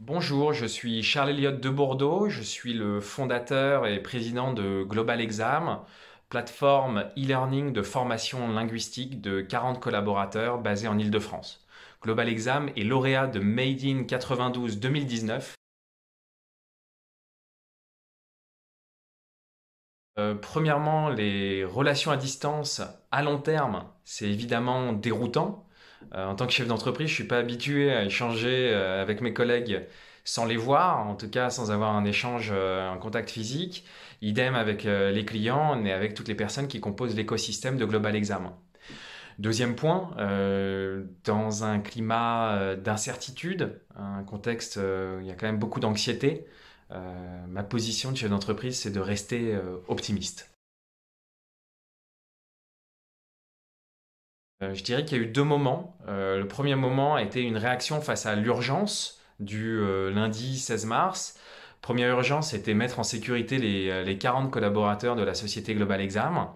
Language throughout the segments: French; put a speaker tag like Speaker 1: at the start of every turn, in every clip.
Speaker 1: Bonjour,
Speaker 2: je suis Charles Elliott de Bordeaux, je suis le fondateur et président de Global Exam, plateforme e-learning de formation linguistique de 40 collaborateurs basés en Ile-de-France. Global Exam est lauréat de Made in 92 2019. Euh, premièrement, les relations à distance à long terme, c'est évidemment déroutant euh, en tant que chef d'entreprise, je ne suis pas habitué à échanger euh, avec mes collègues sans les voir, en tout cas sans avoir un échange, euh, un contact physique. Idem avec les clients et avec toutes les personnes qui composent l'écosystème de Global Exam. Deuxième point, dans un climat d'incertitude, un contexte où il y a quand même beaucoup d'anxiété, ma position de chef d'entreprise, c'est de rester optimiste.
Speaker 1: Euh, je dirais qu'il y a eu
Speaker 2: deux moments. Euh, le premier moment a été une réaction face à l'urgence du euh, lundi 16 mars. Première urgence, était mettre en sécurité les, 40 collaborateurs de la société Global Exam.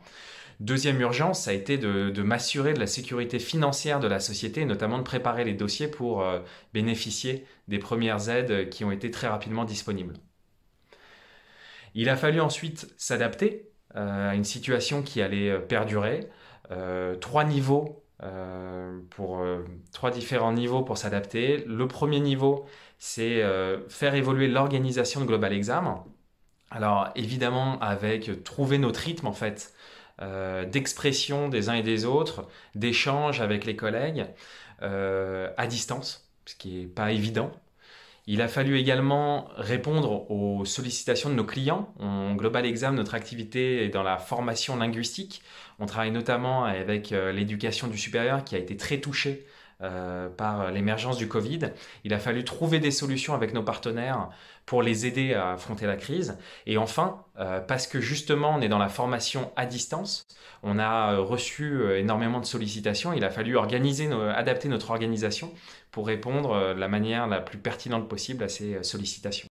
Speaker 2: Deuxième urgence, ça a été de m'assurer de la sécurité financière de la société, notamment de préparer les dossiers pour bénéficier des premières aides qui ont été très rapidement disponibles. Il a fallu ensuite s'adapter à une situation qui allait perdurer. Euh, trois niveaux euh, pour euh, trois différents niveaux pour s'adapter. Le premier niveau, c'est faire évoluer l'organisation de Global Exam. Alors évidemment avec trouver notre rythme en fait d'expression des uns et des autres, d'échange avec les collègues à distance, ce qui n'est pas évident il a fallu également répondre aux sollicitations de nos clients. On Global Exam, notre activité est dans la formation linguistique. On travaille notamment avec euh, l'éducation du supérieur qui a été très touchée euh, par l'émergence du Covid. Il a fallu trouver des solutions avec nos partenaires pour les aider à affronter la crise. Et enfin, euh, parce que justement on est dans la formation à distance, on a euh, reçu énormément de sollicitations. Il a fallu organiser, adapter notre organisation pour répondre de la manière la plus pertinente possible à ces
Speaker 1: sollicitations.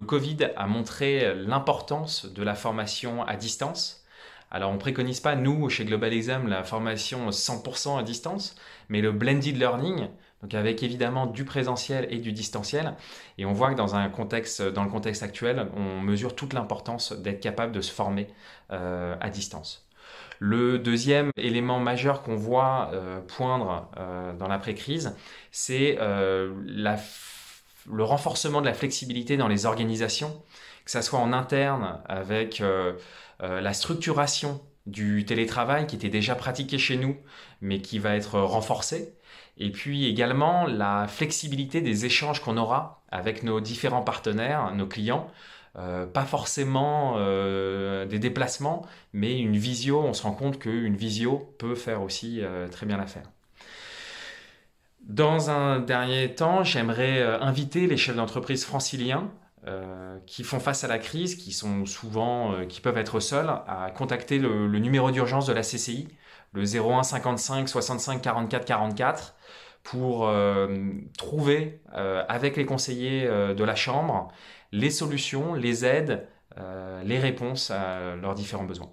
Speaker 1: Le
Speaker 2: Covid a montré l'importance de la formation à distance alors on préconise pas, nous, chez Global Exam, la formation 100% à distance, mais le blended learning, donc avec évidemment du présentiel et du distanciel. Et on voit que dans, un contexte, dans le contexte actuel, on mesure toute l'importance d'être capable de se former euh, à distance. Le deuxième élément majeur qu'on voit euh, poindre euh, dans l'après-crise, c'est euh, la le renforcement de la flexibilité dans les organisations, que ce soit en interne avec euh, euh, la structuration du télétravail qui était déjà pratiqué chez nous, mais qui va être renforcé. Et puis également la flexibilité des échanges qu'on aura avec nos différents partenaires, nos clients. Euh, pas forcément des déplacements, mais une visio, on se rend compte qu'une visio peut faire aussi très bien l'affaire. Dans un dernier temps, j'aimerais euh, inviter les chefs d'entreprise franciliens euh, qui font face à la crise, qui sont souvent, euh, qui peuvent être seuls, à contacter le, numéro d'urgence de la CCI, le 01 55 65 44 44, pour trouver avec les conseillers de la chambre les solutions, les aides, les réponses à leurs différents besoins.